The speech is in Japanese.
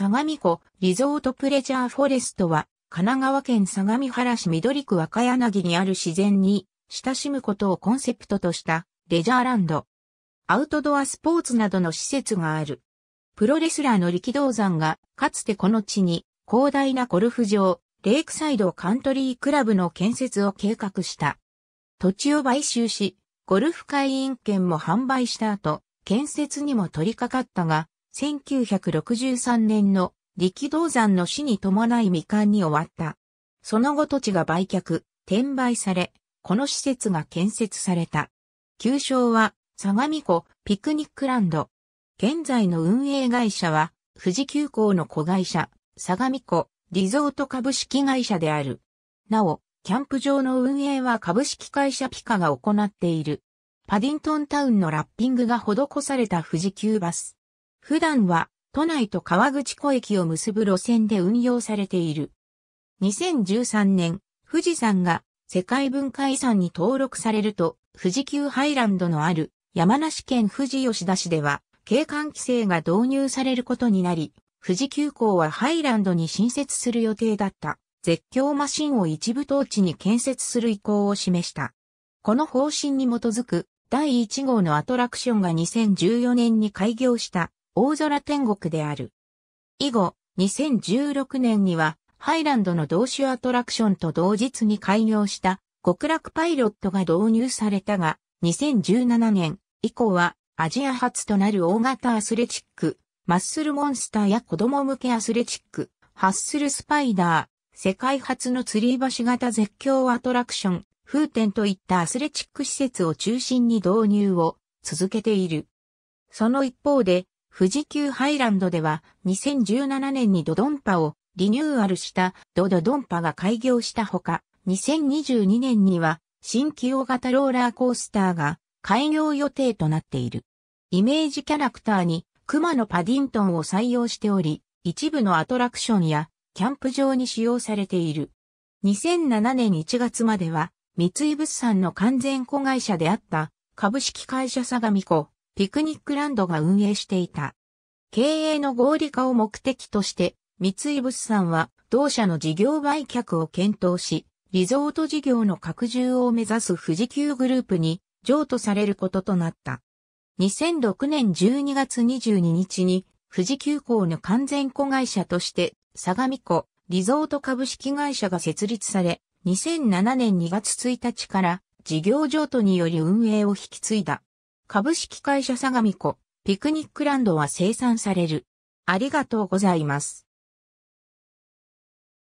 相模湖リゾートプレジャーフォレストは、神奈川県相模原市緑区若柳にある自然に親しむことをコンセプトとしたレジャーランド。アウトドアスポーツなどの施設がある。プロレスラーの力道山が、かつてこの地に広大なゴルフ場、レイクサイドカントリークラブの建設を計画した。土地を買収し、ゴルフ会員権も販売した後、建設にも取り掛かったが、1963年の力道山の死に伴い未完に終わった。その後土地が売却、転売され、この施設が建設された。旧称は、相模湖ピクニックランド。現在の運営会社は、富士急行の子会社、相模湖リゾート株式会社である。なお、キャンプ場の運営は株式会社ピカが行っている。パディントンタウンのラッピングが施された富士急バス普段は都内と川口湖駅を結ぶ路線で運用されている。2013年、富士山が世界文化遺産に登録されると、富士急ハイランドのある山梨県富士吉田市では、景観規制が導入されることになり、富士急行はハイランドに新設する予定だった絶叫マシンを一部当地に建設する意向を示した。この方針に基づく第1号のアトラクションが2014年に開業した大空天国である。以後、2016年には、ハイランドの同種アトラクションと同日に開業した極楽パイロットが導入されたが、2017年以降はアジア初となる大型アスレチック、マッスルモンスターや子供向けアスレチック、ハッスルスパイダー、世界初の吊り橋型絶叫アトラクション、風天といったアスレチック施設を中心に導入を続けている。その一方で、富士急ハイランドでは2017年にドドンパをリニューアルしたドドドンパが開業したほか、2022年には新規大型ローラーコースターが開業予定となっている。イメージキャラクターに熊のパディントンを採用しており、一部のアトラクションやキャンプ場に使用されている。2007年1月までは三井物産の完全子会社であった株式会社相模湖ピクニックランドが運営していた。経営の合理化を目的として、三井物産は同社の事業売却を検討し、リゾート事業の拡充を目指す富士急グループに譲渡されることとなった。2006年12月22日に富士急行の完全子会社として相模湖リゾート株式会社が設立され、2007年2月1日から事業譲渡により運営を引き継いだ。株式会社相模湖、ピクニックランドは生産される。ありがとうございます。